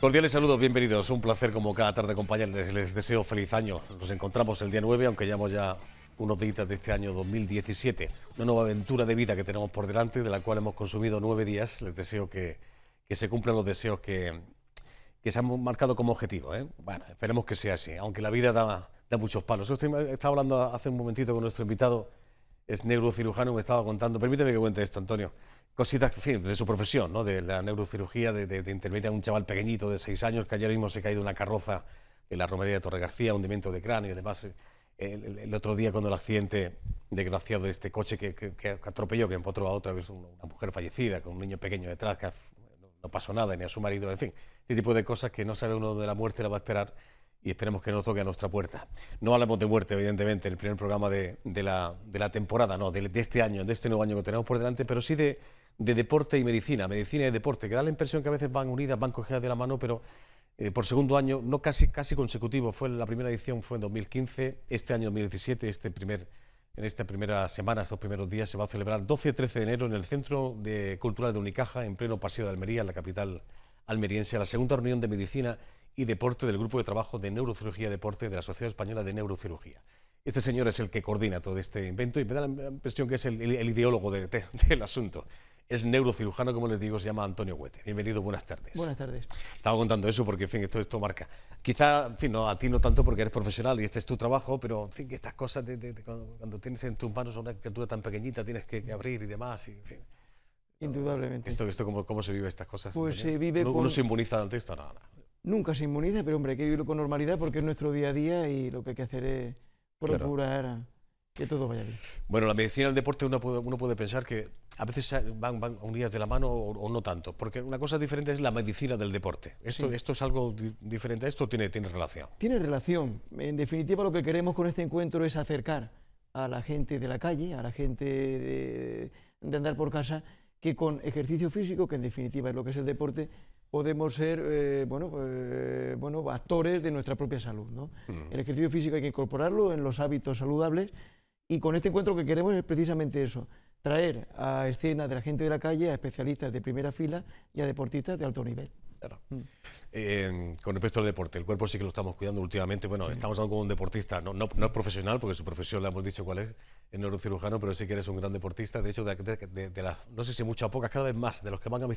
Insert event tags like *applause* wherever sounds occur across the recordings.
Cordiales saludos, bienvenidos. Un placer como cada tarde acompañarles. Les deseo feliz año. Nos encontramos el día 9, aunque llevamos ya unos días de este año 2017. Una nueva aventura de vida que tenemos por delante, de la cual hemos consumido nueve días. Les deseo que, que se cumplan los deseos que, que se han marcado como objetivo. ¿eh? Bueno, esperemos que sea así, aunque la vida da, da muchos palos. Yo estaba hablando hace un momentito con nuestro invitado es neurocirujano, me estaba contando, permíteme que cuente esto, Antonio, cositas, en fin, de su profesión, ¿no? de la neurocirugía, de, intervenir a un chaval pequeñito de seis años que ayer mismo se ha caído una carroza en la romería de Torre García, hundimiento de cráneo y demás. El, otro día cuando el accidente desgraciado de este coche que, atropelló, que empotró a otra vez una mujer fallecida con un niño pequeño detrás, que no, no pasó nada, ni a su marido, en fin, este tipo de cosas que no sabe uno de la muerte la va a esperar y esperemos que no toque a nuestra puerta. No hablamos de muerte, evidentemente, en el primer programa de, la, temporada, no, de, este año, de este nuevo año que tenemos por delante, pero sí de, deporte y medicina, medicina y deporte, que da la impresión que a veces van unidas, van cogidas de la mano, pero eh, por segundo año, no casi, casi consecutivo, fue la primera edición fue en 2015, este año 2017, este primer, en esta primera semana, estos primeros días, se va a celebrar 12 y 13 de enero en el Centro Cultural de Unicaja, en pleno Paseo de Almería, en la capital almeriense, la segunda reunión de medicina y Deporte del Grupo de Trabajo de Neurocirugía Deporte de la Sociedad Española de Neurocirugía. Este señor es el que coordina todo este invento y me da la impresión que es el, ideólogo *laughs* del asunto. Es neurocirujano, como les digo, se llama Antonio Huete. Bienvenido, buenas tardes. Buenas tardes. Estaba contando eso porque, en fin, esto, esto marca. Quizá, en fin, a ti no tanto porque eres profesional y este es tu trabajo, pero, en fin, que estas cosas, cuando, tienes en tus manos una criatura tan pequeñita, tienes que, abrir y demás, y, en fin. Indudablemente. ¿Esto, esto ¿cómo, cómo, se vive estas cosas? Pues se vive con... ¿Uno se inmuniza ante esto? No, nunca se inmuniza, pero hombre, hay que vivirlo con normalidad porque es nuestro día a día y lo que hay que hacer es procurar que todo vaya bien. Bueno, la medicina del deporte uno puede, uno puede pensar que a veces van, van unidas de la mano o, no tanto, porque una cosa diferente es la medicina del deporte. ¿Esto, esto es algo diferente a esto tiene, tiene relación? Tiene relación. En definitiva, lo que queremos con este encuentro es acercar a la gente de la calle, a la gente de andar por casa, que con ejercicio físico, que en definitiva es lo que es el deporte, podemos ser eh, bueno, pues, bueno, actores de nuestra propia salud. ¿no? Mm. El ejercicio físico hay que incorporarlo en los hábitos saludables y con este encuentro que queremos es precisamente eso, traer a escena de la gente de la calle a especialistas de primera fila y a deportistas de alto nivel. Claro. Mm. Em, con respecto al deporte, el cuerpo sí que lo estamos cuidando últimamente. Bueno, estamos hablando con un deportista, no, no, es profesional, porque su profesión le hemos dicho cuál es, es neurocirujano, pero sí que eres un gran deportista. De hecho, de, las, no sé si muchas o pocas, cada vez más de los que van en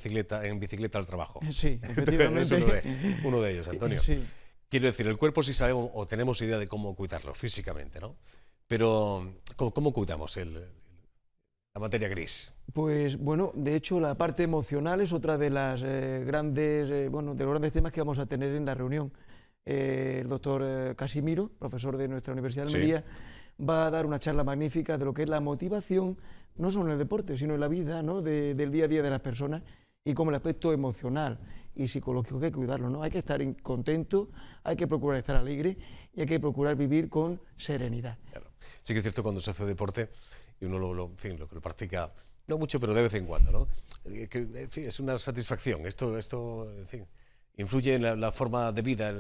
bicicleta al trabajo. Sí, *laughs* efectivamente. uno, de, ellos, Antonio. Quiero decir, el cuerpo sí sabemos o tenemos idea de cómo cuidarlo físicamente, ¿no? Pero, ¿cómo, cuidamos el, la materia gris? Pues bueno, de hecho la parte emocional es otra de las eh, grandes, eh, bueno, de los grandes temas que vamos a tener en la reunión. Eh, el doctor Casimiro, profesor de nuestra Universidad de Almería, va a dar una charla magnífica de lo que es la motivación, no solo en el deporte, sino en la vida, ¿no? del día a día de las personas y como el aspecto emocional y psicológico que hay que cuidarlo, ¿no? Hay que estar contento, hay que procurar estar alegre y hay que procurar vivir con serenidad. Claro. Sí que es cierto, cuando se hace deporte y uno lo, lo, practica, no mucho, pero de vez en cuando, eh, es una satisfacción, esto, esto influye en la, forma de vida.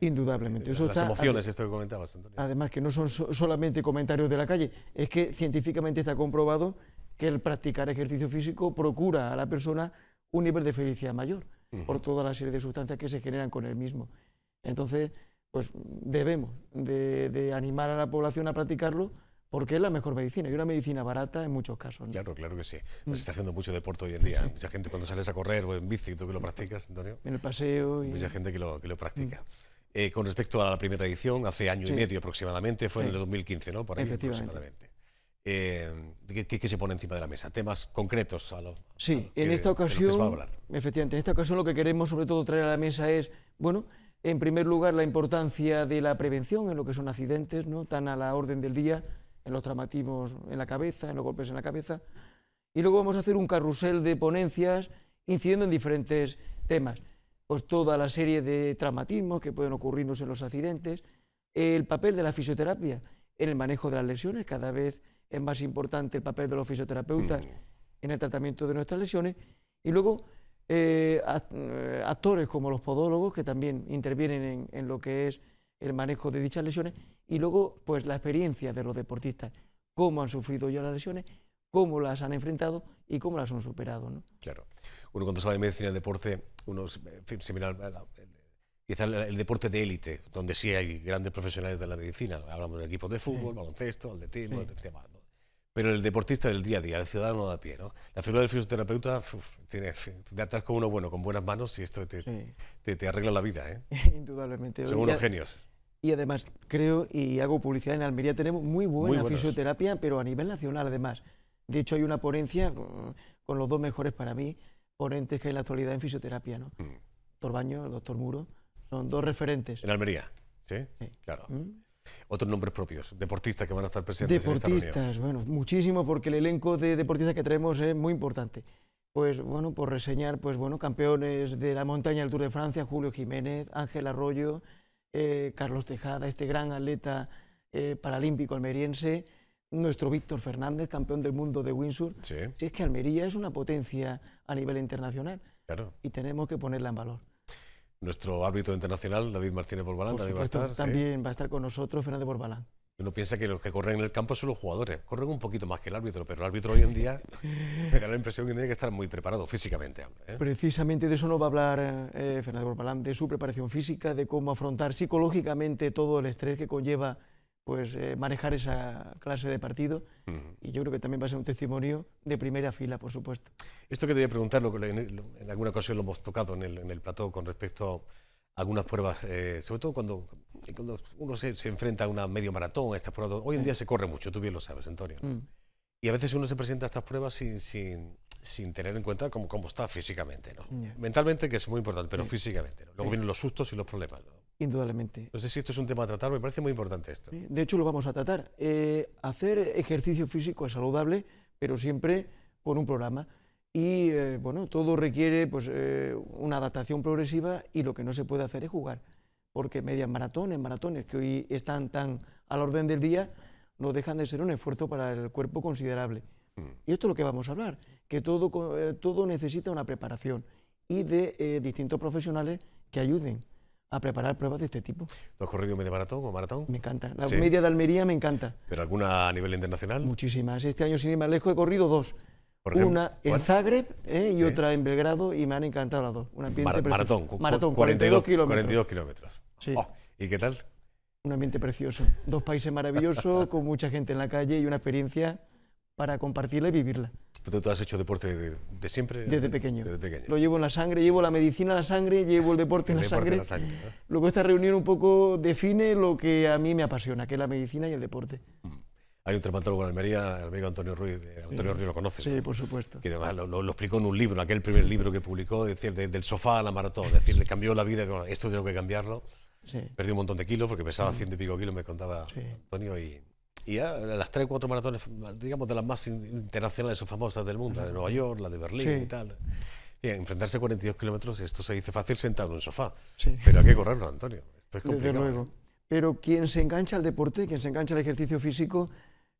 Indudablemente. las emociones, esto que comentabas, Antonio. Además, que no son solamente comentarios de la calle, es que científicamente está comprobado que el practicar ejercicio físico procura a la persona un nivel de felicidad mayor por toda la serie de sustancias que se generan con el mismo. Entonces, pues debemos de animar a la población a practicarlo porque es la mejor medicina y una medicina barata en muchos casos. Claro, claro que sí. Se mm. está haciendo mucho deporte hoy en día. Mucha gente cuando sales a correr o en bici, tú que lo practicas, Antonio. En el paseo. Y... Mucha gente que lo, que lo practica. Mm. Eh, con respecto a la primera edición, hace año y medio aproximadamente, fue en el 2015, ¿no? Por ahí aproximadamente. Eh, ¿qué, se pone encima de la mesa? Temas concretos a lo, Sí, en esta ocasión, efectivamente, en esta ocasión lo que queremos sobre todo traer a la mesa es, bueno, en primer lugar la importancia de la prevención en lo que son accidentes, ¿no? Tan a la orden del día en los traumatismos en la cabeza, en los golpes en la cabeza. Y luego vamos a hacer un carrusel de ponencias incidiendo en diferentes temas. Pues toda la serie de traumatismos que pueden ocurrirnos en los accidentes, el papel de la fisioterapia en el manejo de las lesiones, cada vez es más importante el papel de los fisioterapeutas en el tratamiento de nuestras lesiones, y luego eh, eh, actores como los podólogos que también intervienen en lo que es el manejo de dichas lesiones, y luego, pues la experiencia de los deportistas, cómo han sufrido ya las lesiones, cómo las han enfrentado y cómo las han superado. ¿no? Claro. Uno cuando se habla de medicina del deporte, uno se mira el, deporte de élite, donde sí hay grandes profesionales de la medicina. Hablamos de equipos de fútbol, baloncesto, tenis, sí. etc. Pero el deportista del día a día, el ciudadano de a pie, ¿no? La figura del fisioterapeuta tiene, te atas con uno bueno, con buenas manos y esto te, arregla la vida, ¿eh? *laughs* Indudablemente. Según los genios. Y además, creo, y hago publicidad, en Almería tenemos muy buena fisioterapia, pero a nivel nacional además. De hecho, hay una ponencia con los dos mejores para mí, ponentes que hay en la actualidad en fisioterapia, ¿no? Mm. Torbaño, el doctor Muro, son dos referentes. En Almería, ¿sí? sí. Claro. ¿Mm? Otros nombres propios, deportistas que van a estar presentes. Deportistas, bueno, muchísimo, porque el elenco de deportistas que traemos es muy importante. Pues bueno, por reseñar, pues bueno, campeones de la montaña del Tour de Francia, Julio Jiménez, Ángel Arroyo, eh, Carlos Tejada, este gran atleta eh, paralímpico almeriense, nuestro Víctor Fernández, campeón del mundo de windsurf. Sí. Si es que Almería es una potencia a nivel internacional claro. y tenemos que ponerla en valor. Nuestro árbitro internacional, David Martínez Borbalán, también estar. También va a estar con nosotros Fernández Borbalán. Uno piensa que los que corren en el campo son los jugadores. Corren un poquito más que el árbitro, pero el árbitro hoy en día *laughs* me da la impresión que tiene que estar muy preparado físicamente. ¿eh? Precisamente de eso nos va a hablar eh, Fernando Corpalán, de su preparación física, de cómo afrontar psicológicamente todo el estrés que conlleva pues, eh, manejar esa clase de partido. Y yo creo que también va a ser un testimonio de primera fila, por supuesto. Esto que te voy a preguntar, en, alguna ocasión lo hemos tocado en el, en el plató con respecto algunas pruebas, eh, sobre todo cuando, cuando uno se, enfrenta a una medio maratón, a estas pruebas. Hoy en día se corre mucho, tú bien lo sabes, Antonio. Mm. Y a veces uno se presenta a estas pruebas sin, sin, sin tener en cuenta cómo, cómo está físicamente. ¿no? Mentalmente, que es muy importante, pero físicamente. ¿no? Luego vienen los sustos y los problemas. Indudablemente. No sé si esto es un tema a tratar, me parece muy importante esto. De hecho, lo vamos a tratar. Eh, hacer ejercicio físico es saludable, pero siempre con un programa y eh, bueno, todo requiere pues, eh, una adaptación progresiva y lo que no se puede hacer es jugar, porque medias maratones, maratones que hoy están tan a la orden del día, no dejan de ser un esfuerzo para el cuerpo considerable. Mm. Y esto es lo que vamos a hablar, que todo, eh, todo necesita una preparación y de distintos profesionales que ayuden a preparar pruebas de este tipo. ¿Tú has corrido media maratón o maratón? Me encanta. La media de Almería me encanta. ¿Pero alguna a nivel internacional? Muchísimas. Este año, sin ir más lejos, he corrido dos una en Zagreb ¿eh? y otra en Belgrado y me han encantado las dos. Maratón, 42, kilómetros. 42 Sí. Oh, ¿Y qué tal? Un ambiente precioso. Dos países maravillosos, *laughs* con mucha gente en la calle y una experiencia para compartirla y vivirla. tú has hecho deporte de, siempre? Desde pequeño. Desde pequeño. Lo llevo en la sangre, llevo la medicina en la sangre, llevo el deporte en la sangre. Luego esta reunión un poco define lo que a mí me apasiona, que es la medicina y el deporte. Mm. Hay un traumatólogo en Almería, el amigo Antonio Ruiz, Antonio Ruiz lo conoce. Sí, por supuesto. Que además lo, explicó en un libro, en aquel primer libro que publicó, decir, del sofá a la maratón, decir, le cambió la vida, esto tengo que cambiarlo. Sí. Perdí un montón de kilos porque pesaba ciento y pico kilos, me contaba Antonio, y, ya las tres o cuatro maratones, digamos, de las más internacionales o famosas del mundo, la de Nueva York, la de Berlín y tal. enfrentarse a 42 kilómetros, esto se dice fácil sentado en un sofá. Pero hay que correrlo, Antonio. Esto es complicado. ¿eh? Pero quien se engancha al deporte, quien se engancha al ejercicio físico,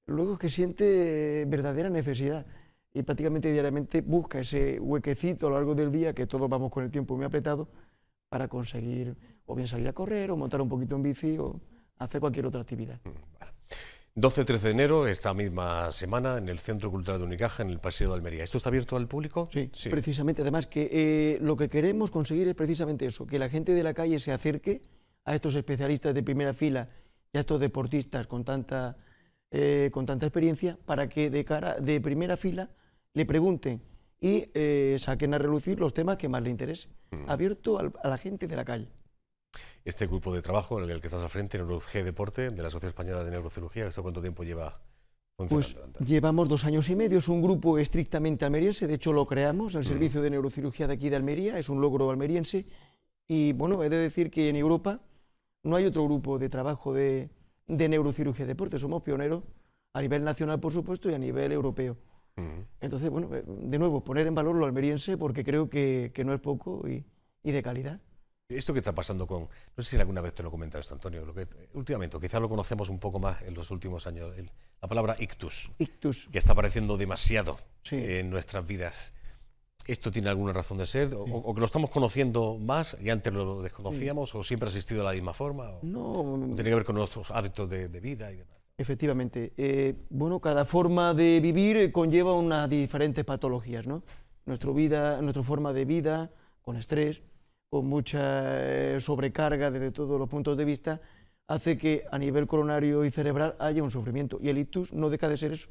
luego es que siente verdadera necesidad y prácticamente diariamente busca ese huequecito a lo largo del día, que todos vamos con el tiempo muy apretado, para conseguir o bien salir a correr o montar un poquito en bici o hacer cualquier otra actividad. 12-13 mm, de enero, esta misma semana, en el Centro Cultural de Unicaja, en el Paseo de Almería. ¿Esto está abierto al público? Sí, precisamente. Además, que eh, lo que queremos conseguir es precisamente eso, que la gente de la calle se acerque a estos especialistas de primera fila y a estos deportistas con tanta eh, con tanta experiencia para que de, cara, de primera fila le pregunten y eh, saquen a relucir los temas que más le interesen, mm. abierto a la gente de la calle. Este grupo de trabajo en el que estás al frente, Neurocirugía Deporte, de la Asociación Española de Neurocirugía, cuánto tiempo lleva pues llevamos dos años y medio, es un grupo estrictamente almeriense, de hecho lo creamos, el mm. Servicio de Neurocirugía de aquí de Almería, es un logro almeriense, y bueno, he de decir que en Europa no hay otro grupo de trabajo de, de neurocirugía y deporte. Somos pioneros a nivel nacional, por supuesto, y a nivel europeo. Entonces, bueno, eh, de nuevo, poner en valor lo almeriense porque creo que, no es poco y, de calidad. Esto que está pasando con, no sé si alguna vez te lo he comentado esto, Antonio, lo que, últimamente, quizás lo conocemos un poco más en los últimos años, la palabra ictus, ictus, que está apareciendo demasiado en nuestras vidas esto tiene alguna razón de ser? ¿O, que lo estamos conociendo más y antes lo desconocíamos? ¿O siempre ha existido de la misma forma? no, ¿Tiene que ver con nuestros hábitos de, vida y demás? Efectivamente. Eh, bueno, cada forma de vivir conlleva unas diferentes patologías, ¿no? Nuestra vida, nuestra forma de vida, con estrés, con mucha eh, sobrecarga desde todos los puntos de vista, hace que a nivel coronario y cerebral haya un sufrimiento. Y el ictus no deja de ser eso,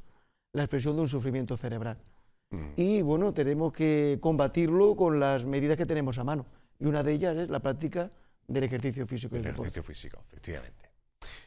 la expresión de un sufrimiento cerebral. Mm. y bueno, tenemos que combatirlo con las medidas que tenemos a mano. Y una de ellas es la práctica del ejercicio físico. El ejercicio físico, efectivamente.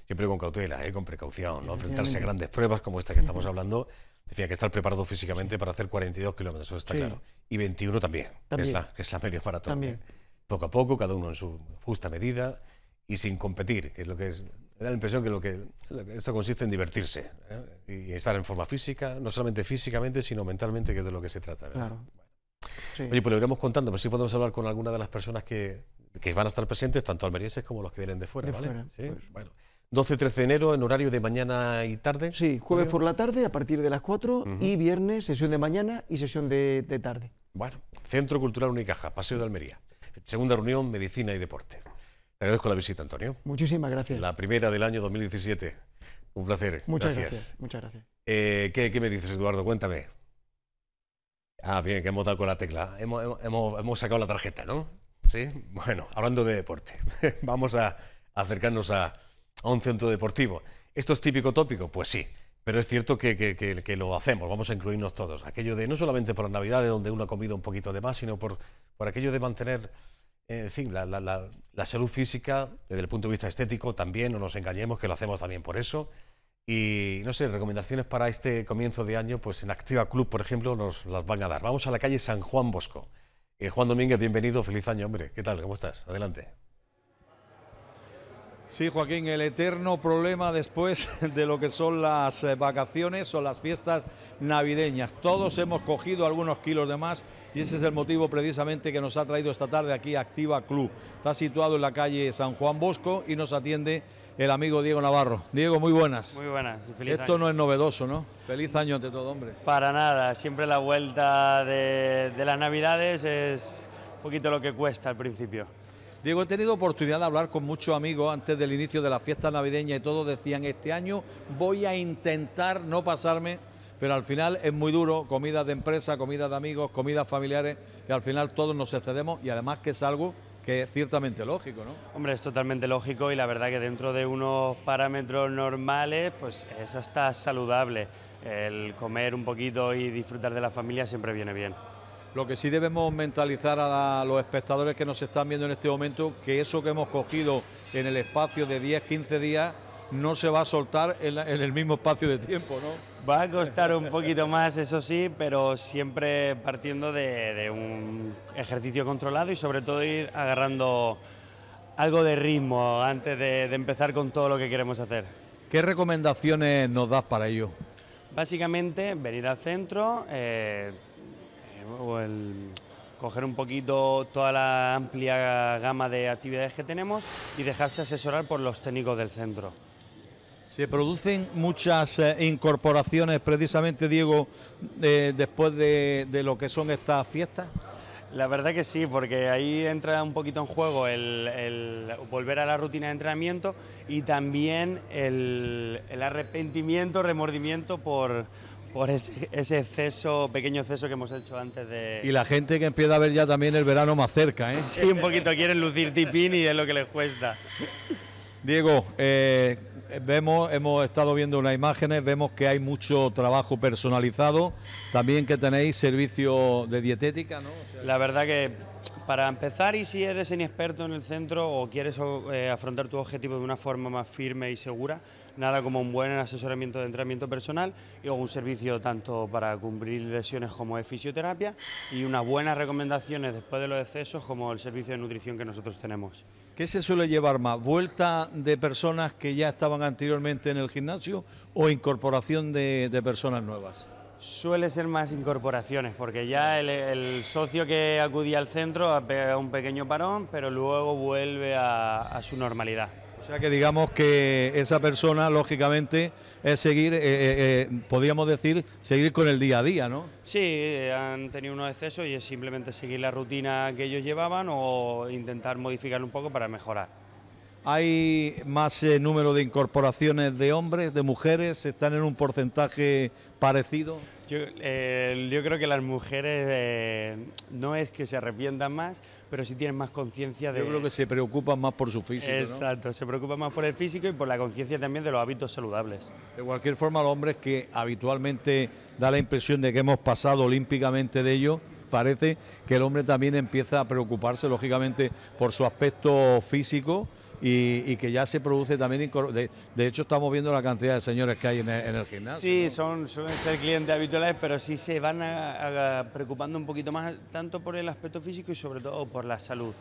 Siempre con cautela, ¿eh? con precaución, no enfrentarse a grandes pruebas como esta que estamos hablando. Decía que estar preparado físicamente para hacer 42 kilómetros, eso está claro. Y 21 también, es la, media maratón. ¿eh? También. Poco a poco, cada uno en su justa medida y sin competir, que es lo que es, da la impresión que, lo que, esto consiste en divertirse ¿eh? y estar en forma física, no solamente físicamente, sino mentalmente, que es de lo que se trata. Claro. Oye, pues lo iremos contando, pero pues sí podemos hablar con alguna de las personas que, van a estar presentes, tanto almerienses como los que vienen de fuera. ¿vale? Pues. Bueno. 12-13 de enero en horario de mañana y tarde. Sí, jueves por la tarde a partir de las 4 y viernes sesión de mañana y sesión de, de tarde. Bueno, Centro Cultural Unicaja, Paseo de Almería. Segunda reunión, Medicina y Deporte. Te agradezco la visita, Antonio. Muchísimas gracias. La primera del año 2017. Un placer. Muchas gracias. muchas gracias. Eh, ¿qué, me dices, Eduardo? Cuéntame. Ah, bien, que hemos dado con la tecla. Hemos, sacado la tarjeta, ¿no? Sí. Bueno, hablando de deporte, *laughs* vamos a acercarnos a, un centro deportivo. ¿Esto es típico tópico? Pues sí. Pero es cierto que, que, lo hacemos, vamos a incluirnos todos. Aquello de, no solamente por navidad de donde uno ha comido un poquito de más, sino por, por aquello de mantener, eh, en fin, la, la salud física, desde el punto de vista estético, también, no nos engañemos, que lo hacemos también por eso. Y no sé, recomendaciones para este comienzo de año, pues en Activa Club, por ejemplo, nos las van a dar. Vamos a la calle San Juan Bosco. Eh, Juan Domínguez, bienvenido, feliz año, hombre. ¿Qué tal? ¿Cómo estás? Adelante. Sí, Joaquín, el eterno problema después *laughs* de lo que son las eh, vacaciones o las fiestas navideñas. Todos hemos cogido algunos kilos de más y ese es el motivo precisamente que nos ha traído esta tarde aquí Activa Club. Está situado en la calle San Juan Bosco y nos atiende el amigo Diego Navarro. Diego, muy buenas. Muy buenas. Y Esto no es novedoso, ¿no? Feliz año ante todo, hombre. Para nada, siempre la vuelta de las navidades es un poquito lo que cuesta al principio. Diego, he tenido oportunidad de hablar con muchos amigos antes del inicio de la fiesta navideña y todos decían, este año voy a intentar no pasarme, pero al final es muy duro, comida de empresa, comida de amigos, comidas familiares, y al final todos nos excedemos y además que es algo que es ciertamente lógico, ¿no? Hombre, es totalmente lógico y la verdad que dentro de unos parámetros normales, pues eso está saludable. El comer un poquito y disfrutar de la familia siempre viene bien. Lo que sí debemos mentalizar a, los espectadores que nos están viendo en este momento, que eso que hemos cogido en el espacio de 10, 15 días, no se va a soltar en, el mismo espacio de tiempo, ¿no? Va a costar un poquito más, eso sí, pero siempre partiendo de, un ejercicio controlado y sobre todo ir agarrando algo de ritmo antes de, empezar con todo lo que queremos hacer. ¿Qué recomendaciones nos das para ello? Básicamente venir al centro, eh, o el coger un poquito toda la amplia gama de actividades que tenemos y dejarse asesorar por los técnicos del centro. Se producen muchas eh, incorporaciones precisamente, Diego, eh, después de, lo que son estas fiestas. La verdad que sí, porque ahí entra un poquito en juego el, volver a la rutina de entrenamiento y también el arrepentimiento, remordimiento por, por ese, exceso, pequeño exceso que hemos hecho antes de... Y la gente que empieza a ver ya también el verano más cerca, ¿eh? Sí, un poquito quieren lucir tipín y es lo que les cuesta. Diego, eh, vemos, hemos estado viendo unas imágenes, vemos que hay mucho trabajo personalizado, también que tenéis servicio de dietética, ¿no? la verdad que para empezar, y si eres inexperto en el centro o quieres eh, afrontar tu objetivo de una forma más firme y segura, nada como un buen asesoramiento de entrenamiento personal y un servicio tanto para cumplir lesiones como de fisioterapia y unas buenas recomendaciones después de los excesos como el servicio de nutrición que nosotros tenemos. ¿Qué se suele llevar más? ¿Vuelta de personas que ya estaban anteriormente en el gimnasio o incorporación de, personas nuevas? Suele ser más incorporaciones, porque ya el, socio que acudía al centro ha pegado un pequeño parón, pero luego vuelve a su normalidad. O sea que digamos que esa persona, lógicamente, es seguir, eh, eh, eh, podríamos decir, seguir con el día a día, ¿no? Sí, han tenido unos excesos y es simplemente seguir la rutina que ellos llevaban o intentar modificar un poco para mejorar. ¿Hay más número de incorporaciones de hombres, de mujeres? ¿Están en un porcentaje parecido? Yo, creo que las mujeres eh, no es que se arrepientan más, pero sí tienen más conciencia de... Yo creo que se preocupan más por su físico. Exacto, se preocupan más por el físico y por la conciencia también de los hábitos saludables. De cualquier forma, los hombres que habitualmente da la impresión de que hemos pasado olímpicamente de ello, parece que el hombre también empieza a preocuparse, lógicamente, por su aspecto físico y, que ya se produce también. De, hecho, estamos viendo la cantidad de señores que hay en el, gimnasio. Sí, son, suelen ser clientes habituales, pero sí se van preocupando un poquito más, tanto por el aspecto físico y sobre todo por la salud.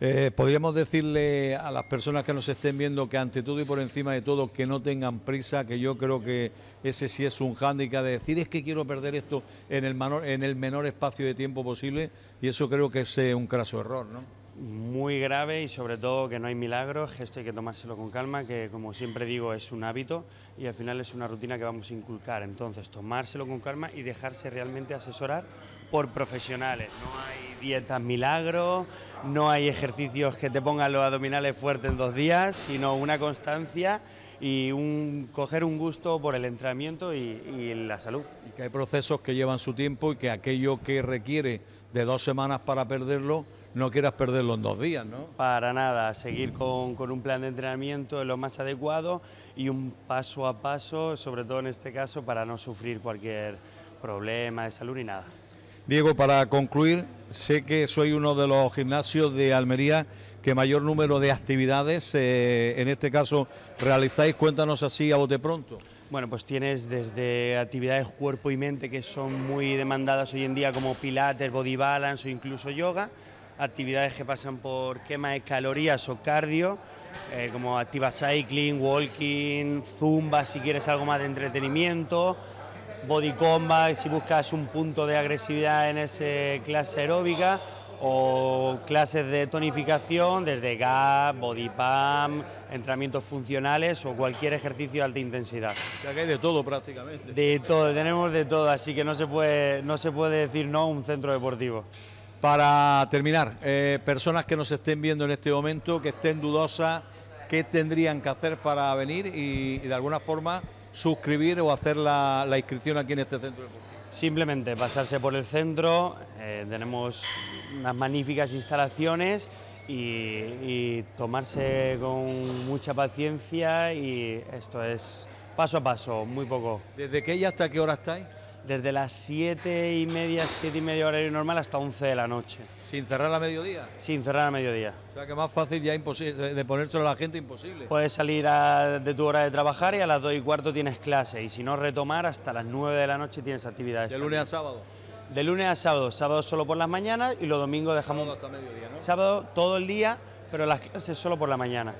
Eh, podríamos decirle a las personas que nos estén viendo que ante todo y por encima de todo que no tengan prisa, que yo creo que ese sí es un hándicap de decir es que quiero perder esto en el, menor, en el menor espacio de tiempo posible y eso creo que es eh, un craso error, ¿no? muy grave y sobre todo que no hay milagros, que esto hay que tomárselo con calma, que como siempre digo es un hábito y al final es una rutina que vamos a inculcar. Entonces, tomárselo con calma y dejarse realmente asesorar por profesionales. No hay dietas milagros, no hay ejercicios que te pongan los abdominales fuertes en dos días, sino una constancia y un, coger un gusto por el entrenamiento y, y, la salud. Y que hay procesos que llevan su tiempo y que aquello que requiere de dos semanas para perderlo, no quieras perderlo en dos días, ¿no? Para nada, seguir con, un plan de entrenamiento lo más adecuado y un paso a paso, sobre todo en este caso, para no sufrir cualquier problema de salud ni nada. Diego, para concluir, sé que soy uno de los gimnasios de Almería que mayor número de actividades, eh, en este caso, realizáis. Cuéntanos así a bote pronto. Bueno, pues tienes desde actividades cuerpo y mente que son muy demandadas hoy en día como pilates, body balance o incluso yoga actividades que pasan por quema de calorías o cardio, eh, como activa cycling, walking, zumba, si quieres algo más de entretenimiento, body combat, si buscas un punto de agresividad en esa clase aeróbica, o clases de tonificación, desde GAP, body pump, entrenamientos funcionales o cualquier ejercicio de alta intensidad. Ya que hay de todo prácticamente. De todo, tenemos de todo, así que no se puede, no se puede decir no a un centro deportivo. Para terminar, eh, personas que nos estén viendo en este momento, que estén dudosas, ¿qué tendrían que hacer para venir y, de alguna forma suscribir o hacer la, inscripción aquí en este centro Simplemente pasarse por el centro, eh, tenemos unas magníficas instalaciones y, tomarse con mucha paciencia y esto es paso a paso, muy poco. ¿Desde qué y hasta qué hora estáis? desde las 7 y media, 7 y media horario normal hasta 11 de la noche. ¿Sin cerrar a mediodía? Sin cerrar a mediodía. O sea que más fácil ya imposible, de ponérselo a la gente imposible. Puedes salir de tu hora de trabajar y a las 2 y cuarto tienes clase y si no retomar hasta las 9 de la noche tienes actividades. ¿De lunes a sábado? De lunes a sábado, sábado solo por las mañanas y los domingos dejamos... Sábado hasta mediodía, Sábado todo el día, pero las clases solo por la mañana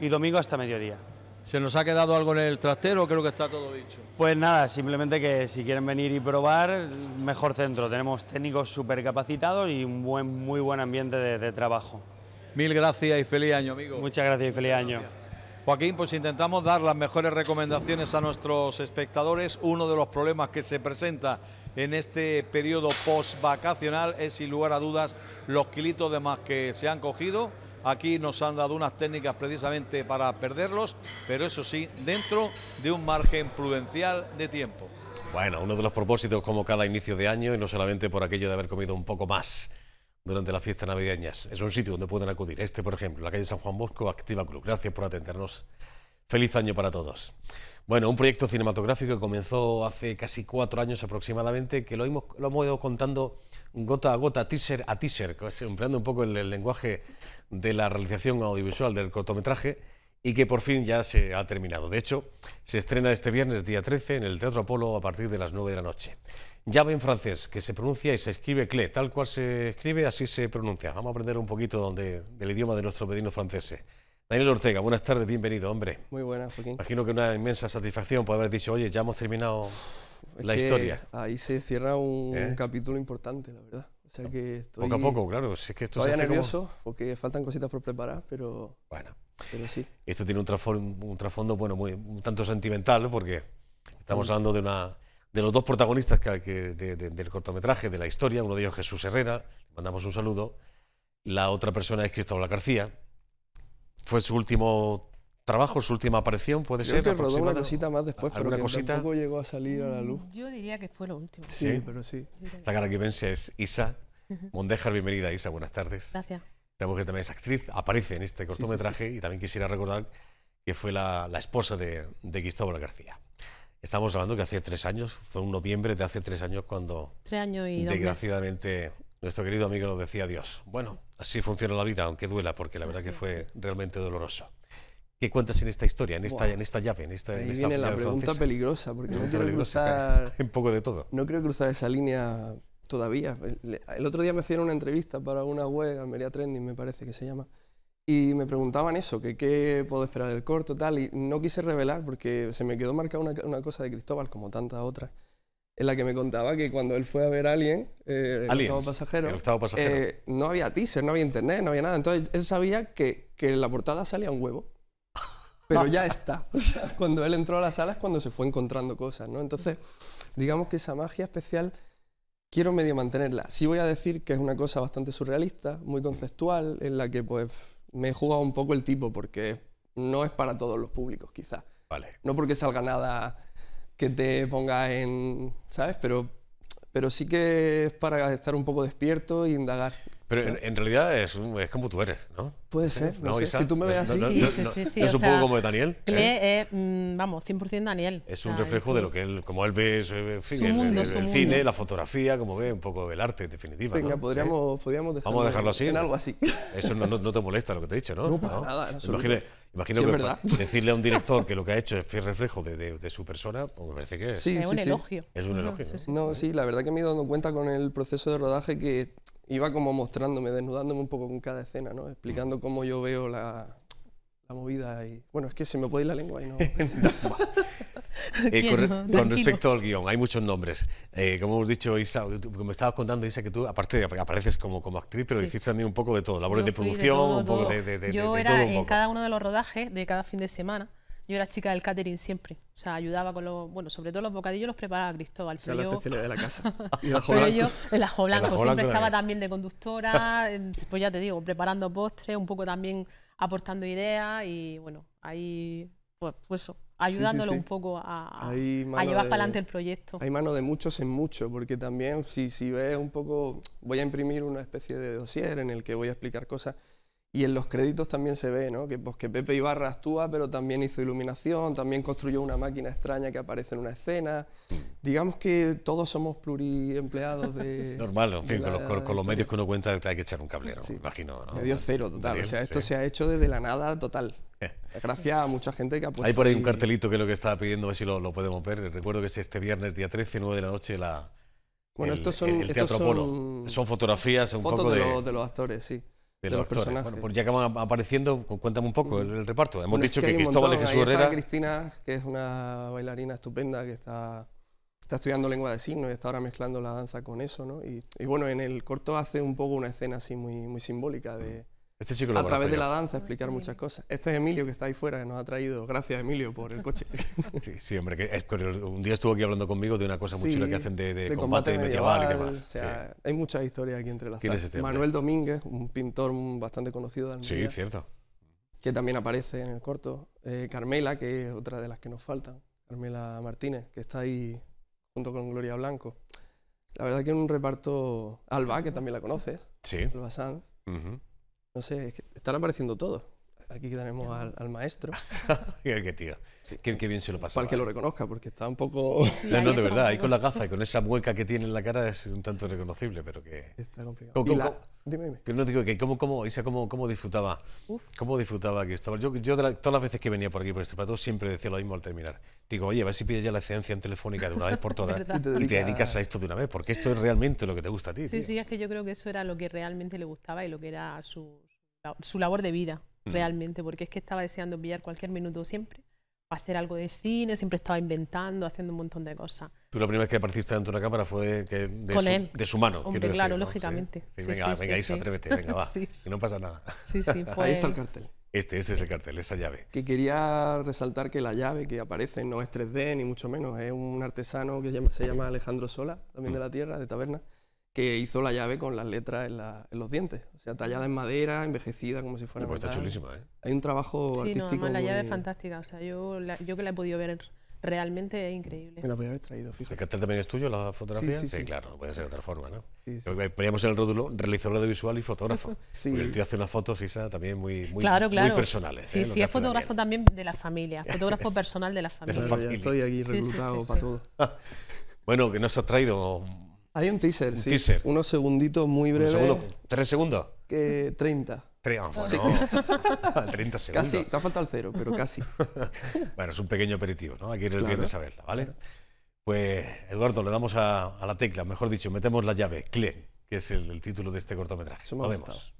y domingo hasta mediodía. ¿Se nos ha quedado algo en el trastero creo que está todo dicho? Pues nada, simplemente que si quieren venir y probar, mejor centro. Tenemos técnicos súper capacitados y un buen, muy buen ambiente de, trabajo. Mil gracias y feliz año, amigo. Muchas gracias y feliz año. Joaquín, pues intentamos dar las mejores recomendaciones a nuestros espectadores. Uno de los problemas que se presenta en este periodo post-vacacional es, sin lugar a dudas, los kilitos de más que se han cogido Aquí nos han dado unas técnicas precisamente para perderlos, pero eso sí, dentro de un margen prudencial de tiempo. Bueno, uno de los propósitos como cada inicio de año, y no solamente por aquello de haber comido un poco más durante las fiestas navideñas. Es un sitio donde pueden acudir. Este, por ejemplo, la calle San Juan Bosco, Activa Club. Gracias por atendernos. Feliz año para todos. Bueno, un proyecto cinematográfico que comenzó hace casi cuatro años aproximadamente, que lo hemos, ido contando gota a gota, teaser a teaser, empleando un poco el, lenguaje de la realización audiovisual del cortometraje y que por fin ya se ha terminado. De hecho, se estrena este viernes día 13 en el Teatro Apolo a partir de las 9 de la noche. Llave en francés, que se pronuncia y se escribe CLE, tal cual se escribe, así se pronuncia. Vamos a aprender un poquito del idioma de nuestros vecinos franceses. Daniel Ortega, buenas tardes, bienvenido, hombre. Muy buenas, Joaquín. Imagino que una inmensa satisfacción por haber dicho, oye, ya hemos terminado la historia. Ahí se cierra un, ¿Eh? capítulo importante, la verdad. O sea que estoy, poco a poco, claro. es que esto nervioso porque faltan cositas por preparar, pero. Bueno. Pero sí. Esto tiene un trasfondo, un bueno, muy, tanto sentimental, porque estamos hablando de una de los dos protagonistas del cortometraje, de la historia. Uno de ellos Jesús Herrera, mandamos un saludo. La otra persona es Cristóbal García, fue su último trabajo, su última aparición, puede ser. que rodó una cosita más después, pero que cosita? tampoco llegó a salir a la luz. Yo diría que fue lo último. Sí, sí pero sí. La vence es Isa Mondejar, bienvenida Isa, buenas tardes. Gracias. Tenemos que también es actriz, aparece en este cortometraje y también quisiera recordar que fue la, esposa de, Cristóbal García. Estamos hablando que hace tres años, fue un noviembre de hace tres años cuando... Tres años y Desgraciadamente, nuestro querido amigo nos decía adiós. Bueno, Así funciona la vida, aunque duela, porque la verdad que fue realmente doloroso. ¿Qué cuentas en esta historia, en esta, en esta llave? En esta, Ahí viene la pregunta peligrosa, porque no quiero cruzar... *laughs* Un poco de todo. No quiero cruzar esa línea todavía. El, otro día me hicieron una entrevista para una web, Almería Trending me parece que se llama, y me preguntaban eso, que qué puedo esperar del corto, tal, y no quise revelar porque se me quedó marcada una, una cosa de Cristóbal, como tantas otras, en la que me contaba que cuando él fue a ver a alguien, eh, el pasajero, eh, no había teaser, no había internet, no había nada. Entonces él sabía que, en la portada salía un huevo. Pero ya está. *laughs* O sea, cuando él entró a la sala es cuando se fue encontrando cosas, ¿no? Entonces, digamos que esa magia especial quiero medio mantenerla. Sí voy a decir que es una cosa bastante surrealista, muy conceptual, en la que pues me he jugado un poco el tipo porque no es para todos los públicos, quizás. Vale. No porque salga nada que te ponga en, ¿sabes? Pero, pero sí que es para estar un poco despierto e indagar. Pero en, realidad es, como tú eres, ¿no? Puede ser, Si tú me ves así. Sí, sí, es un poco como de Daniel. ¿eh? es, mm, vamos, 100% Daniel. Es un reflejo de lo que él, como él ve, el, cine, la fotografía, como ve un poco el arte, en definitiva. Venga, podríamos, dejarlo, dejarlo así. en algo así. *laughs* Eso no, te molesta lo que te he dicho, ¿no? No, nada, imagino que decirle a un director que lo que ha hecho es fiel reflejo de, su persona, pues me parece que es, un elogio. es un elogio. ¿no? sí, la verdad que me he ido dando cuenta con el proceso de rodaje que iba como mostrándome, desnudándome un poco con cada escena, ¿no? Explicando cómo yo veo la, la movida y... Bueno, es que se me puede ir la lengua y no... *laughs* Eh, con, respecto al guión, hay muchos nombres. Eh, como hemos dicho, Isa, me estabas contando, Isa, que tú, aparte de apareces como, como actriz, pero hiciste también un poco de todo, labores de producción, un poco de, Yo era en cada uno de los rodajes de cada fin de semana. Yo era chica del catering siempre. O sea, ayudaba con los. Bueno, sobre todo los bocadillos los preparaba Cristóbal. Pero yo, la el ajo blanco. el ajo blanco, siempre estaba también. de conductora. pues ya te digo, preparando postres, un poco también aportando ideas y bueno, ahí. Pues, pues eso, ayudándolo un poco a, llevar para adelante el proyecto. Hay mano de muchos en muchos, porque también si, si ves un poco, voy a imprimir una especie de dossier en el que voy a explicar cosas y en los créditos también se ve, ¿no? Que, pues, que Pepe Ibarra actúa, pero también hizo iluminación, también construyó una máquina extraña que aparece en una escena. Digamos que todos somos pluriempleados de... *laughs* Es normal, en fin, con, los, medios que uno cuenta hay que echar un cablero, imagino. ¿no? Medio cero, total. o sea, esto se ha hecho desde la nada total. Eh. Gracias a mucha gente que ha puesto... Hay por ahí un cartelito que es lo que estaba pidiendo, a ver si lo, podemos ver. Recuerdo que es este viernes, día 13, 9 de la noche, la... Bueno, estos son... son, Son fotografías un poco de... de los actores, sí de, las personas Bueno, pues ya que van apareciendo, cuéntame un poco el, reparto. Hemos dicho que, Cristóbal es Jesús ahí Herrera. Cristina, que es una bailarina estupenda que está, está estudiando lengua de signos y está ahora mezclando la danza con eso. ¿no? Y, y, bueno, en el corto hace un poco una escena así muy, muy simbólica de este a través de la danza explicar muchas cosas. Este es Emilio que está ahí fuera, que nos ha traído. Gracias, Emilio, por el coche. *laughs* sí, hombre, que un día estuvo aquí hablando conmigo de una cosa muy chula que hacen de, combate, medieval, y demás. O Hay muchas historias aquí entre las este Manuel Domínguez, un pintor bastante conocido de Almería. Sí, cierto. Que también aparece en el corto. Eh, Carmela, que es otra de las que nos faltan. Carmela Martínez, que está ahí junto con Gloria Blanco. La verdad que en un reparto. Alba, que también la conoces. Sí. Alba Sanz. No sé, que están apareciendo todos aquí tenemos al, maestro. *laughs* qué tío, qué, bien se lo pasaba. Para que lo reconozca, porque está un poco... no, *laughs* de verdad, ahí con la gafa y con esa mueca que tiene en la cara es un tanto reconocible, pero que... Está complicado. dime, dime. Que no digo que cómo, cómo, cómo, cómo disfrutaba, Uf. cómo disfrutaba Cristóbal. Yo, yo todas las veces que venía por aquí, por este plato, siempre decía lo mismo al terminar. Digo, oye, a ver si pides ya la excedencia en telefónica de una vez por *laughs* todas y te, dedicas a esto de una vez, porque esto es realmente lo que te gusta a ti. Sí, sí, es que yo creo que eso era lo que realmente le gustaba y lo que era su, su labor de vida. Mm. realmente, porque es que estaba deseando pillar cualquier minuto siempre hacer algo de cine, siempre estaba inventando, haciendo un montón de cosas. Tú la primera vez que apareciste ante una cámara fue de, de, su, mano. Hombre, claro, lógicamente. venga, venga Isa, atrévete, venga, va. y *laughs* no pasa nada. Sí, sí, *laughs* Ahí está el cartel. Este, ese es el cartel, esa llave. Que quería resaltar que la llave que aparece no es 3D, ni mucho menos. Es un artesano que se llama Alejandro Sola, también de la Tierra, de Taberna que hizo la llave con las letras en, la, en los dientes. O sea, tallada en madera, envejecida, como si fuera... Pues está chulísima, ¿eh? Hay un trabajo artístico... Sí, la llave es fantástica. O sea, yo, la, yo que la he podido ver realmente es increíble. Me la podía haber traído, fíjate. ¿El cartel también es tuyo, la fotografía? Sí, sí, claro, no puede ser de otra forma, ¿no? Pues, eh, poníamos en el rótulo realizador visual y fotógrafo. *laughs* sí. Y el tío hace unas fotos, Isa, también muy, muy, personales. ¿eh? Sí, sí, es fotógrafo también. de la familia, *laughs* fotógrafo personal de la familia. Estoy aquí reclutado para todo. *laughs* bueno, que nos has traído? Hay un teaser, sí. Teaser. Unos segunditos muy breves. Segundo, ¿Tres segundos? Que treinta. Tre 30 ah, *laughs* *laughs* segundos. Casi, te ha faltado el cero, pero casi. *laughs* bueno, es un pequeño aperitivo, ¿no? Aquí el claro. viernes a saberla, ¿vale? Pues, Eduardo, le damos a, la tecla, mejor dicho, metemos la llave, CLE, que es el, título de este cortometraje. Eso me vemos.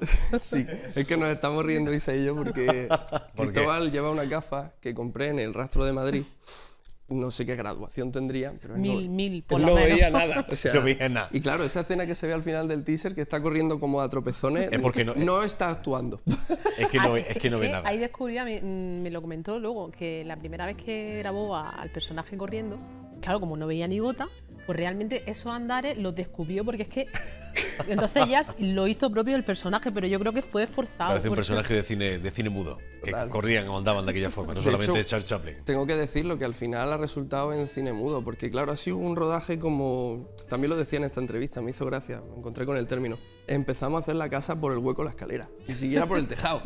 *laughs* sí, es que nos estamos riendo dice y yo porque *laughs* ¿Por Cristóbal lleva una gafa que compré en el Rastro de Madrid. No sé qué graduación tendría, pero mil, no, mil, por menos. veía nada. *laughs* no veía nada. Y claro, esa escena que se ve al final del teaser que está corriendo como a tropezones, no, eh, está actuando. Es que no, ve ah, nada. Ahí descubrí, mm, me, lo comentó luego, que la primera vez que grabó al personaje corriendo, claro, como no veía ni gota, pues realmente esos andares los descubrió porque es que entonces ella lo hizo propio el personaje, pero yo creo que fue forzado. Parece un personaje de cine, de cine mudo, que corrían o andaban de aquella forma, no solamente hecho, Charles Chaplin. Tengo que decirlo, que al final ha resultado en cine mudo, porque claro, ha sido un rodaje como... También lo decía en esta entrevista, me hizo gracia, me encontré con el término. Empezamos a hacer la casa por el hueco de la escalera, ni siquiera por el tejado.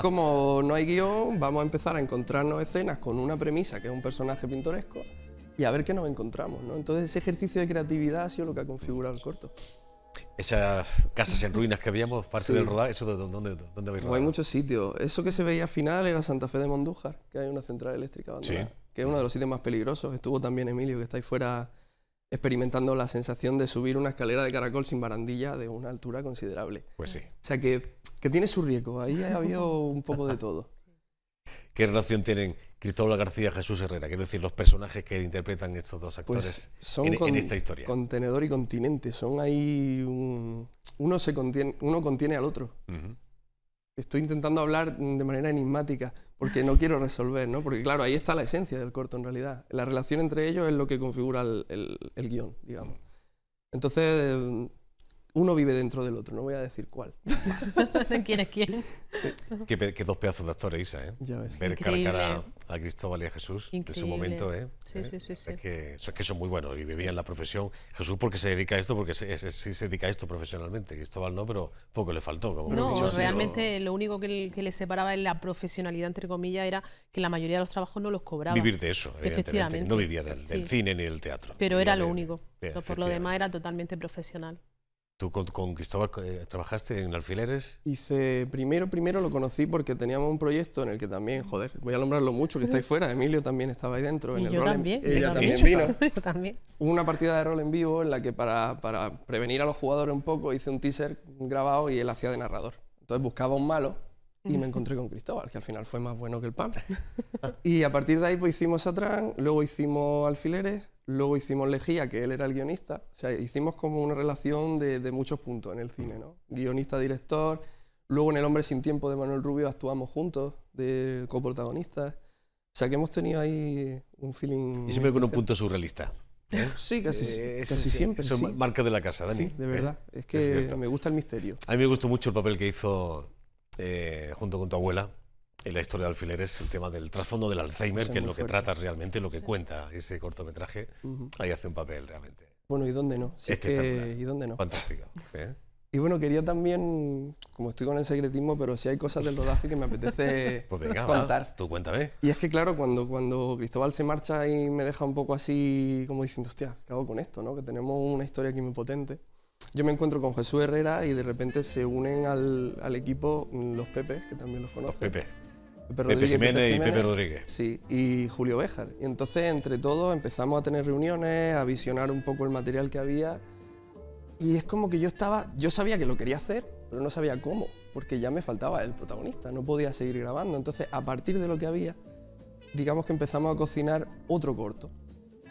como no hay guión, vamos a empezar a encontrarnos escenas con una premisa, que es un personaje pintoresco, y a ver qué nos encontramos, ¿no? Entonces ese ejercicio de creatividad ha sido lo que ha configurado el corto. Esas casas en *laughs* ruinas que habíamos, parte del rodaje, ¿eso de dónde, dónde habéis rodado? Hay muchos sitios. Eso que se veía al final era Santa Fe de Mondújar, que hay una central eléctrica abandonada, que es uno de los sitios más peligrosos. Estuvo también Emilio, que está ahí fuera experimentando la sensación de subir una escalera de caracol sin barandilla de una altura considerable. Pues sí. O sea que, que tiene su riesgo. Ahí ha habido un poco de todo. *laughs* ¿Qué relación tienen Cristóbal García, Jesús Herrera, quiero decir, los personajes que interpretan estos dos actores pues son en, esta historia. Contenedor y continente, son ahí uno se contiene, uno contiene al otro. Estoy intentando hablar de manera enigmática, porque no quiero resolver, ¿no? Porque claro, ahí está la esencia del corto en realidad. La relación entre ellos es lo que configura el, el guión, digamos. Entonces, uno vive dentro del otro, no voy a decir cuál. *laughs* ¿Quién es quién? Sí. Qué, dos pedazos de actores, Isa, ¿eh? Ya ves. Ver a Cristóbal y a Jesús en su momento, ¿eh? Sí, sí, sí. sí. Es, que, son muy buenos y vivían la profesión. Jesús porque se dedica a esto, porque sí se, dedica a esto profesionalmente. Cristóbal no, pero poco le faltó. no, realmente lo único que, le separaba en la profesionalidad, entre comillas, era que la mayoría de los trabajos no los cobraba. Vivir de eso, evidentemente. No vivía del, cine ni del teatro. Pero era lo único. por lo demás era totalmente profesional. ¿Tú con, Cristóbal eh, trabajaste en Alfileres? Hice, primero, primero lo conocí porque teníamos un proyecto en el que también, joder, voy a nombrarlo mucho, que estáis fuera, Emilio también estaba ahí dentro. yo también. *laughs* también, Una partida de rol en vivo en la que para, para prevenir a los jugadores un poco hice un teaser grabado y él hacía de narrador. Entonces buscaba un malo y me *laughs* encontré con Cristóbal, que al final fue más bueno que el padre. *laughs* y a partir de ahí pues hicimos Satrán, luego hicimos Alfileres, luego hicimos Lejía, que él era el guionista. O sea, hicimos como una relación de, muchos puntos en el cine, ¿no? Guionista, director, luego en El hombre sin tiempo de Manuel Rubio actuamos juntos, de coprotagonistas. O sea, que hemos tenido ahí un feeling... Y siempre con un punto surrealista. ¿eh? *laughs* Sí, casi, eh, casi siempre. Eso marca de la casa, Dani. Sí, de ¿eh? verdad. Es que me gusta el misterio. A mí me gustó mucho el papel que hizo eh, junto con tu abuela, en la historia de Alfileres, el tema del trasfondo del Alzheimer, que es lo que trata realmente, lo que cuenta ese cortometraje, ahí hace un papel realmente. Bueno, ¿y dónde no? es, este ¿y dónde no? Fantástico. ¿eh? *laughs* Y bueno, quería también, como estoy con el secretismo, pero si hay cosas del rodaje que me apetece *laughs* pues contar. tú cuéntame. Y es que claro, cuando, cuando Cristóbal se marcha y me deja un poco así, como diciendo, hostia, ¿qué hago con esto? ¿no? Que tenemos una historia aquí muy potente yo me encuentro con Jesús Herrera y de repente se unen al, equipo los Pepes, que también los conocen. Los Pepes. Pepe, Pepe, Jiménez Pepe, y Pepe Rodríguez. Sí, y Julio Béjar. Y entonces, entre todos, empezamos a tener reuniones, a visionar un poco el material que había. Y es como que yo estaba, yo sabía que lo quería hacer, pero no sabía cómo, porque ya me faltaba el protagonista, no podía seguir grabando. Entonces, a partir de lo que había, digamos que empezamos a cocinar otro corto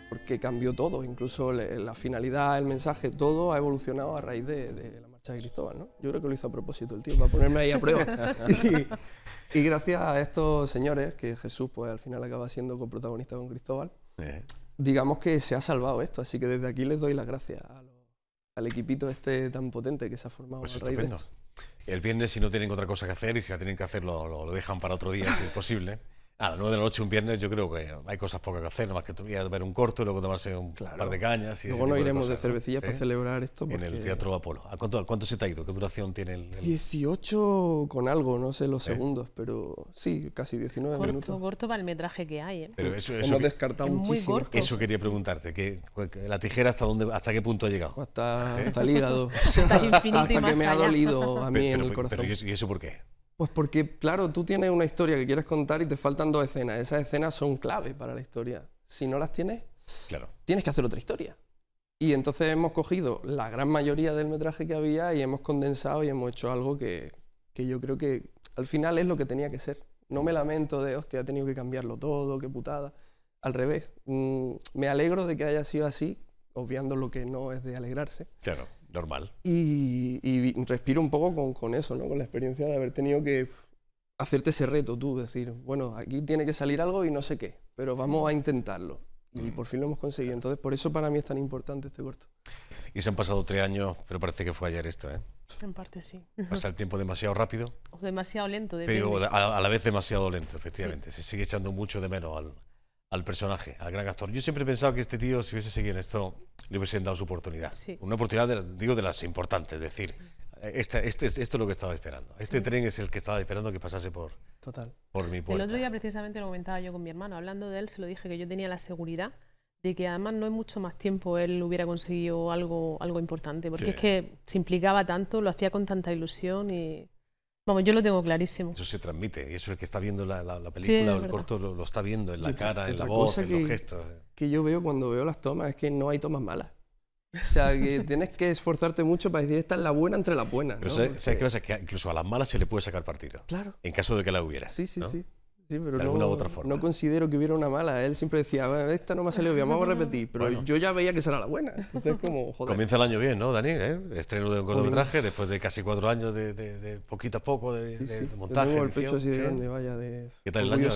porque cambió todo, incluso la finalidad, el mensaje, todo ha evolucionado a raíz de, la marcha de Cristóbal. ¿no? Yo creo que lo hizo a propósito el tío, a ponerme ahí a prueba. *laughs* y, gracias a estos señores, que Jesús pues al final acaba siendo coprotagonista con Cristóbal, digamos que se ha salvado esto, así que desde aquí les doy las gracias al equipito este tan potente que se ha formado pues a raíz de esto. El viernes si no tienen otra cosa que hacer y si la tienen que hacer lo, lo dejan para otro día si es posible a las 9 de la noche un viernes yo creo que hay cosas pocas que hacer, más que ir a ver un corto y luego tomarse un par de cañas. Y luego nos iremos de, cervecillas para celebrar esto. En el Teatro Apolo. ¿A cuánto, cuánto se te ha ido? ¿Qué duración tiene el...? 18 con algo, no sé los segundos, pero sí, casi 19 corto, minutos. Corto para el metraje que hay. ¿eh? Pero eso, eso descartado Eso quería preguntarte, que, la tijera hasta dónde, hasta qué punto ha llegado. Hasta, hasta el hígado. hasta, que me ha dolido a mí en el corazón. ¿Y eso por qué? Pues porque, claro, tú tienes una historia que quieres contar y te faltan dos escenas. Esas escenas son clave para la historia. Si no las tienes, claro. tienes que hacer otra historia. Y entonces hemos cogido la gran mayoría del metraje que había y hemos condensado y hemos hecho algo que, yo creo que al final es lo que tenía que ser. No me lamento de, hostia, he tenido que cambiarlo todo, qué putada. Al revés, mm, me alegro de que haya sido así, obviando lo que no es de alegrarse. Claro. Normal. Y, respiro un poco con, eso, ¿no? Con la experiencia de haber tenido que hacerte ese reto tú, decir, bueno, aquí tiene que salir algo y no sé qué, pero vamos a intentarlo. Y mm. por fin lo hemos conseguido. Entonces, por eso para mí es tan importante este corto. Y se han pasado tres años, pero parece que fue ayer esto, ¿eh? En parte sí. ¿Pasa el tiempo demasiado rápido? demasiado lento, de Pero a, la vez demasiado lento, efectivamente. Se sigue echando mucho de menos al, al personaje, al gran actor. Yo siempre he pensado que este tío, si hubiese seguido en esto, le hubiesen dado su oportunidad. Una oportunidad, digo, de las importantes, eh, este es decir, este, esto es lo que estaba esperando. Este tren es el que estaba esperando que pasase por, Total. por mi puerta. El otro día precisamente lo comentaba yo con mi hermano, hablando de él, se lo dije que yo tenía la seguridad de que además no es mucho más tiempo él hubiera conseguido algo, algo importante, porque es que se implicaba tanto, lo hacía con tanta ilusión y Vamos, yo lo tengo clarísimo. Eso se transmite, y eso el que está viendo la, película o el corto lo, está viendo en la cara, en la voz, en los gestos. que yo veo cuando veo las tomas es que no hay tomas malas. O sea, que *laughs* tienes que esforzarte mucho para decir esta es la buena entre las buenas. Pero ¿sabes, qué pasa? Que incluso a las malas se le puede sacar partido. Claro. En caso de que la hubiera. Sí, sí, sí. Sí, pero no, otra forma. No considero que hubiera una mala. Él siempre decía, ah, esta no me ha salido bien, vamos a repetir. Pero yo ya veía que será la buena. Entonces, como, joder. Comienza el año bien, ¿no, Dani? Eh? Estreno de un cortometraje después de casi cuatro años de, poquito a poco de, montaje. el pecho así de grande, vaya. De, ¿Qué tal el año?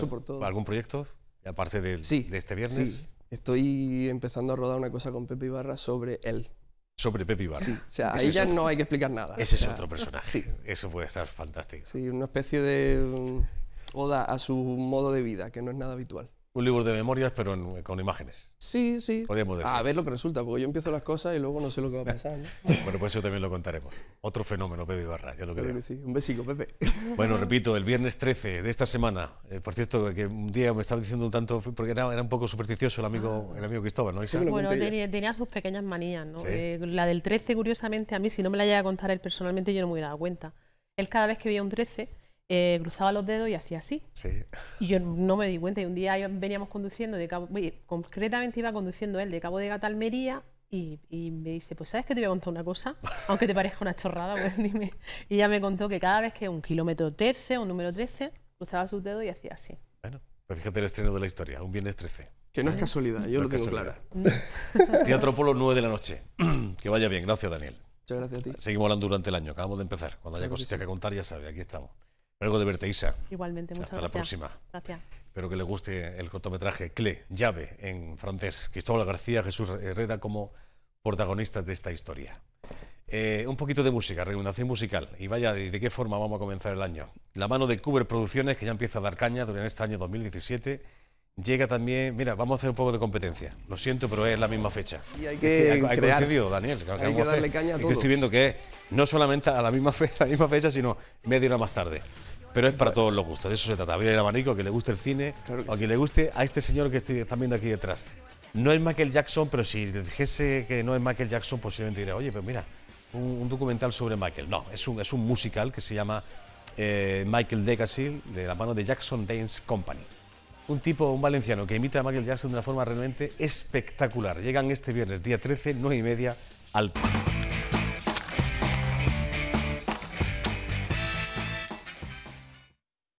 ¿Algún proyecto? Aparte de, este viernes. Estoy empezando a rodar una cosa con Pepe Ibarra sobre él sobre Pepe Ibarra. Sí, o sea, ahí ya no hay que explicar nada. Ese es otro personaje. Sí. Eso puede estar fantástico. Sí, una especie de mm, oda a su modo de vida, que no es nada habitual. Un libro de memorias, pero con imágenes. Sí, sí. Podríamos decir. A ver lo que resulta, porque yo empiezo las cosas y luego no sé lo que va a pasar. ¿no? *laughs* bueno, pues eso también lo contaremos. Otro fenómeno, Pepe Ibarra, ya lo creo. sí. Un besito, Pepe. *laughs* bueno, *laughs* repito, el viernes 13 de esta semana. Eh, por cierto, que un día me estaba diciendo un tanto, porque era, un poco supersticioso el amigo, ah. el amigo Cristóbal, ¿no? Sí, bueno, tenía, sus pequeñas manías, ¿no? Eh, la del 13, curiosamente, a mí, si no me la llega a contar él personalmente, yo no me hubiera dado cuenta. Él cada vez que veía un 13 eh, cruzaba los dedos y hacía así. Y yo no me di cuenta. Y un día veníamos conduciendo de Cabo, concretamente iba conduciendo él de Cabo de Gata a Almería y, me dice, pues sabes que te voy a contar una cosa, aunque te parezca una chorrada, pues, *laughs* Y ella me contó que cada vez que un kilómetro 13 un número 13, cruzaba sus dedos y hacía así. Bueno, pues fíjate el estreno de la historia, un viernes 13. Que no es casualidad, yo lo tengo claro. *laughs* Teatro Polo 9 de la noche. *clears throat* que vaya bien, gracias Daniel. Muchas gracias a ti. Seguimos hablando durante el año, acabamos de empezar. Cuando haya cositas que contar, ya sabes, aquí estamos. Luego de verte, Isa. Igualmente, muchas Hasta la próxima. Gracias. Espero que le guste el cortometraje Cle, llave en francés. Cristóbal García, Jesús Herrera como protagonistas de esta historia. Eh, un poquito de música, recomendación musical. Y vaya, ¿de qué forma vamos a comenzar el año? La mano de Cuber Producciones, que ya empieza a dar caña durante este año 2017. Llega también, mira, vamos a hacer un poco de competencia. Lo siento, pero es la misma fecha. Y hay que hay, Daniel. Que darle caña a todo. Estoy viendo que no solamente a *laughs* la misma fecha, sino media hora más tarde. Pero es para todos los gustos, de eso se trata. Abrir el abanico, que le guste el cine, o que le guste a este señor que están viendo aquí detrás. No es Michael Jackson, pero si dijese que no es Michael Jackson, posiblemente diría, oye, pero mira, un, documental sobre Michael. No, es un, es un musical que se llama eh, Michael Degasil, de la mano de Jackson Dance Company. Un tipo, un valenciano, que imita a Michael Jackson de una forma realmente espectacular. Llegan este viernes, día 13, 9 y media, al...